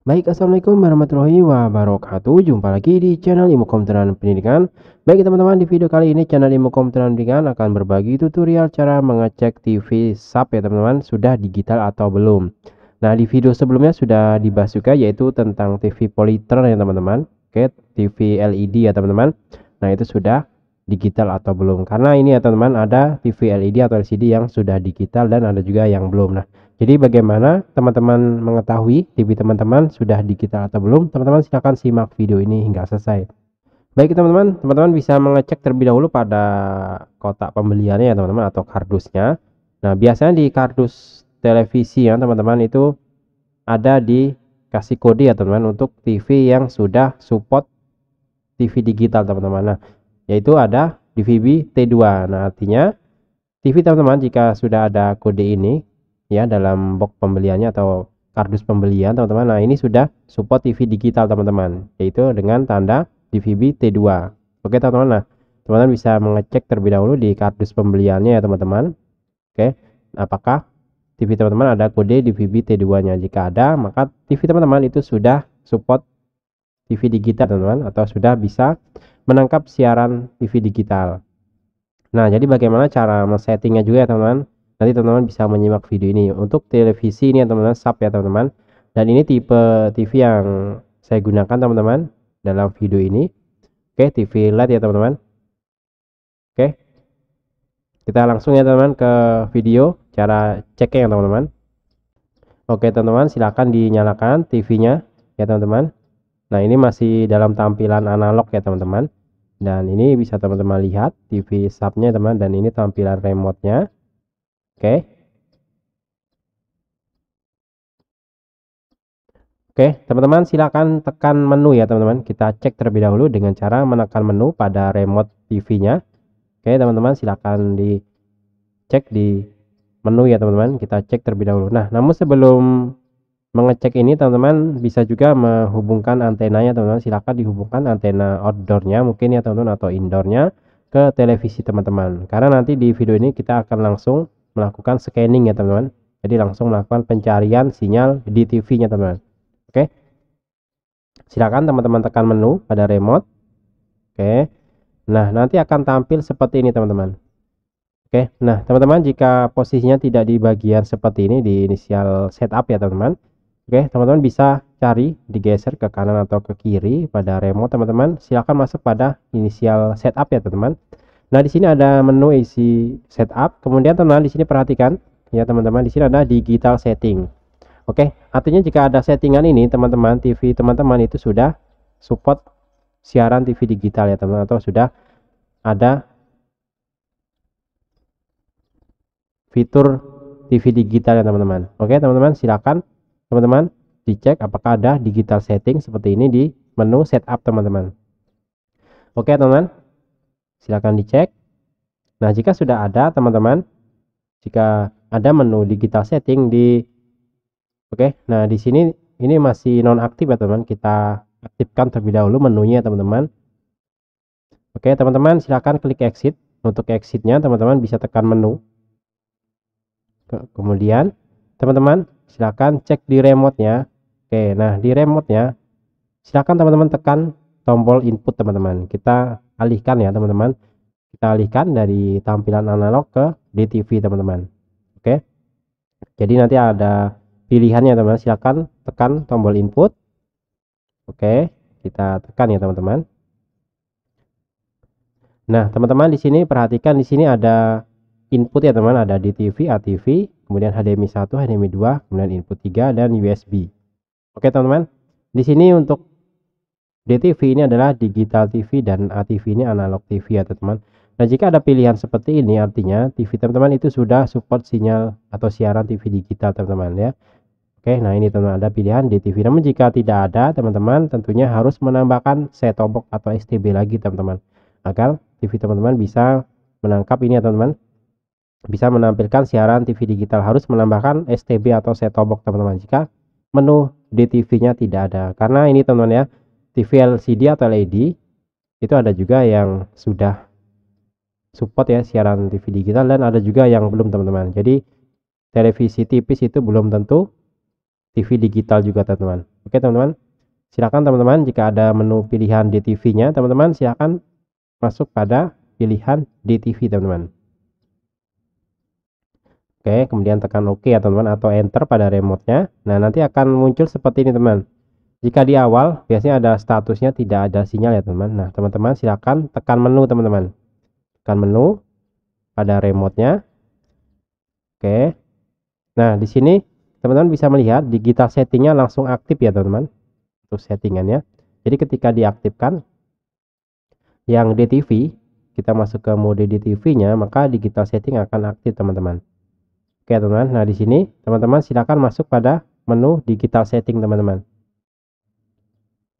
Baik, Assalamualaikum warahmatullahi wabarakatuh. Jumpa lagi di channel Ilmu Komputeran Pendidikan. Baik teman-teman, di video kali ini channel Ilmu Komputeran Pendidikan akan berbagi tutorial cara mengecek TV sub ya teman-teman, sudah digital atau belum. Nah, di video sebelumnya sudah dibahas juga yaitu tentang TV Polytron ya teman-teman. Oke, TV LED ya teman-teman. Nah, itu sudah digital atau belum karena ini ya teman-teman ada TV LED atau LCD yang sudah digital dan ada juga yang belum nah jadi bagaimana teman-teman mengetahui TV teman-teman sudah digital atau belum teman-teman silahkan simak video ini hingga selesai baik teman-teman teman-teman bisa mengecek terlebih dahulu pada kotak pembeliannya ya teman-teman atau kardusnya nah biasanya di kardus televisi ya teman-teman itu ada di kasih kode ya teman-teman untuk TV yang sudah support TV digital teman-teman nah yaitu ada DVB T2 nah artinya TV teman-teman jika sudah ada kode ini ya dalam box pembeliannya atau kardus pembelian teman-teman nah ini sudah support TV digital teman-teman yaitu dengan tanda DVB T2 oke teman-teman nah teman-teman bisa mengecek terlebih dahulu di kardus pembeliannya ya teman-teman oke apakah TV teman-teman ada kode DVB T2 nya jika ada maka TV teman-teman itu sudah support TV digital teman-teman atau sudah bisa menangkap siaran TV digital. Nah, jadi bagaimana cara men-settingnya juga ya, teman-teman? Nanti teman-teman bisa menyimak video ini. Untuk televisi ini ya, teman-teman, sub ya, teman-teman. Dan ini tipe TV yang saya gunakan, teman-teman, dalam video ini. Oke, TV LED ya, teman-teman. Oke. Kita langsung ya, teman-teman, ke video cara ceknya ya, teman-teman. Oke, teman-teman, silakan dinyalakan TV-nya ya, teman-teman. Nah ini masih dalam tampilan analog ya teman-teman Dan ini bisa teman-teman lihat TV subnya teman Dan ini tampilan remote-nya Oke Oke teman-teman silahkan tekan menu ya teman-teman Kita cek terlebih dahulu dengan cara menekan menu pada remote TV-nya Oke teman-teman silahkan dicek di menu ya teman-teman Kita cek terlebih dahulu Nah namun sebelum mengecek ini teman-teman bisa juga menghubungkan antenanya teman-teman silahkan dihubungkan antena outdoornya mungkin ya teman-teman atau indoornya ke televisi teman-teman karena nanti di video ini kita akan langsung melakukan scanning ya teman-teman jadi langsung melakukan pencarian sinyal di TV nya teman-teman oke silahkan teman-teman tekan menu pada remote oke nah nanti akan tampil seperti ini teman-teman oke nah teman-teman jika posisinya tidak di bagian seperti ini di inisial setup ya teman-teman Oke, teman-teman bisa cari digeser ke kanan atau ke kiri pada remote teman-teman. Silakan masuk pada inisial setup ya teman-teman. Nah, di sini ada menu isi setup. Kemudian teman-teman di sini perhatikan ya teman-teman di sini ada digital setting. Oke, artinya jika ada settingan ini teman-teman TV teman-teman itu sudah support siaran TV digital ya teman-teman atau sudah ada fitur TV digital ya teman-teman. Oke, teman-teman silakan teman-teman dicek apakah ada digital setting seperti ini di menu setup teman-teman oke teman silahkan dicek nah jika sudah ada teman-teman jika ada menu digital setting di oke nah di sini ini masih non aktif ya teman teman kita aktifkan terlebih dahulu menunya teman-teman oke teman-teman silahkan klik exit untuk exitnya teman-teman bisa tekan menu kemudian teman-teman silakan cek di remote-nya oke nah di remote-nya silahkan teman-teman tekan tombol input teman-teman kita alihkan ya teman-teman kita alihkan dari tampilan analog ke DTV teman-teman oke jadi nanti ada pilihannya teman-teman silahkan tekan tombol input oke kita tekan ya teman-teman nah teman-teman di sini perhatikan di sini ada input ya teman ada DTV, ATV, kemudian HDMI 1, HDMI 2, kemudian input 3 dan USB. Oke teman-teman, di sini untuk DTV ini adalah digital TV dan ATV ini analog TV ya teman-teman. Nah jika ada pilihan seperti ini artinya TV teman-teman itu sudah support sinyal atau siaran TV digital teman-teman ya. Oke, nah ini teman-teman ada pilihan di TV. Namun jika tidak ada, teman-teman tentunya harus menambahkan set top box atau STB lagi teman-teman. Agar TV teman-teman bisa menangkap ini ya teman-teman bisa menampilkan siaran TV digital harus menambahkan STB atau set-top box teman-teman jika menu DTV-nya tidak ada karena ini teman-teman ya TV LCD atau LED itu ada juga yang sudah support ya siaran TV digital dan ada juga yang belum teman-teman jadi televisi tipis itu belum tentu TV digital juga teman-teman oke teman-teman silahkan teman-teman jika ada menu pilihan DTV-nya teman-teman silahkan masuk pada pilihan DTV teman-teman Oke, kemudian tekan OK ya teman-teman atau enter pada remote-nya. Nah, nanti akan muncul seperti ini teman. Jika di awal biasanya ada statusnya tidak ada sinyal ya teman. Nah, teman-teman silakan tekan menu teman-teman. Tekan menu pada remote-nya. Oke. Nah, di sini teman-teman bisa melihat digital settingnya langsung aktif ya teman-teman. Untuk settingannya. Jadi ketika diaktifkan yang DTV, kita masuk ke mode DTV-nya, maka digital setting akan aktif teman-teman. Oke teman-teman, nah di sini teman-teman silakan masuk pada menu digital setting teman-teman.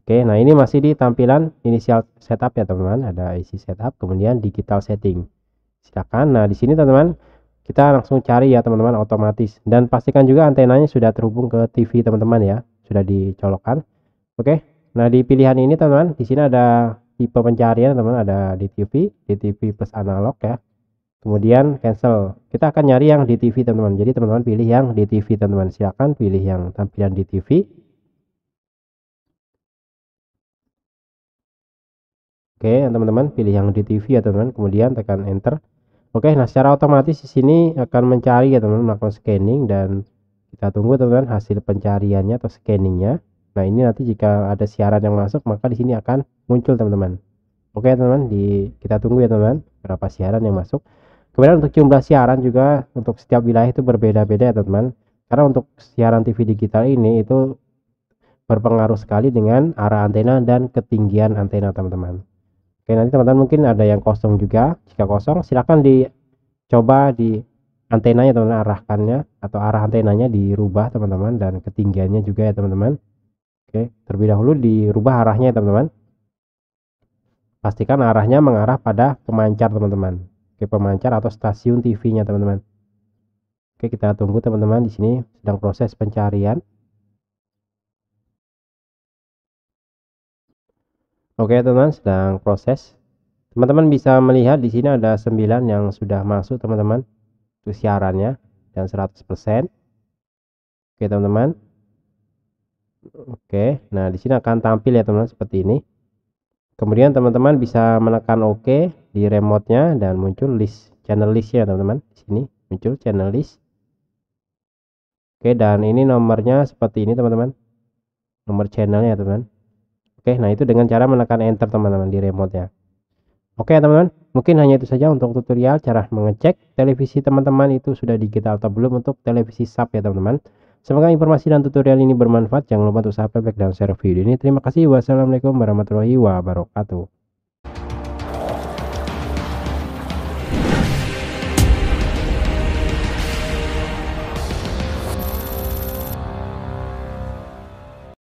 Oke, nah ini masih di tampilan Inisial setup ya teman-teman, ada isi setup kemudian digital setting. Silakan. Nah, di sini teman-teman kita langsung cari ya teman-teman otomatis dan pastikan juga antenanya sudah terhubung ke TV teman-teman ya, sudah dicolokkan. Oke. Nah, di pilihan ini teman-teman, di sini ada tipe pencarian teman-teman, ada di TV, di TV plus analog ya kemudian cancel kita akan nyari yang di TV teman-teman jadi teman-teman pilih yang di TV teman-teman silahkan pilih yang tampilan di TV oke teman-teman pilih yang di TV ya teman-teman kemudian tekan enter oke nah secara otomatis di sini akan mencari ya teman-teman melakukan scanning dan kita tunggu teman-teman hasil pencariannya atau scanningnya nah ini nanti jika ada siaran yang masuk maka di sini akan muncul teman-teman oke teman-teman di kita tunggu ya teman-teman berapa siaran yang masuk kemudian untuk jumlah siaran juga untuk setiap wilayah itu berbeda-beda ya teman-teman karena untuk siaran TV digital ini itu berpengaruh sekali dengan arah antena dan ketinggian antena teman-teman oke nanti teman-teman mungkin ada yang kosong juga jika kosong silahkan dicoba di antenanya teman-teman arahkannya atau arah antenanya dirubah teman-teman dan ketinggiannya juga ya teman-teman oke terlebih dahulu dirubah arahnya ya teman-teman pastikan arahnya mengarah pada pemancar teman-teman ke pemancar atau stasiun TV-nya teman-teman. Oke, kita tunggu teman-teman di sini sedang proses pencarian. Oke, teman-teman sedang proses. Teman-teman bisa melihat di sini ada 9 yang sudah masuk teman-teman Itu siarannya dan 100%. Oke, teman-teman. Oke, nah di sini akan tampil ya teman-teman seperti ini kemudian teman-teman bisa menekan OK di remote-nya dan muncul list channel list ya teman-teman di sini muncul channel list Oke dan ini nomornya seperti ini teman-teman nomor channelnya teman-teman Oke nah itu dengan cara menekan enter teman-teman di remote ya Oke teman-teman mungkin hanya itu saja untuk tutorial cara mengecek televisi teman-teman itu sudah digital atau belum untuk televisi sub ya teman-teman Semoga informasi dan tutorial ini bermanfaat. Jangan lupa untuk subscribe, dan share video ini. Terima kasih. Wassalamualaikum warahmatullahi wabarakatuh.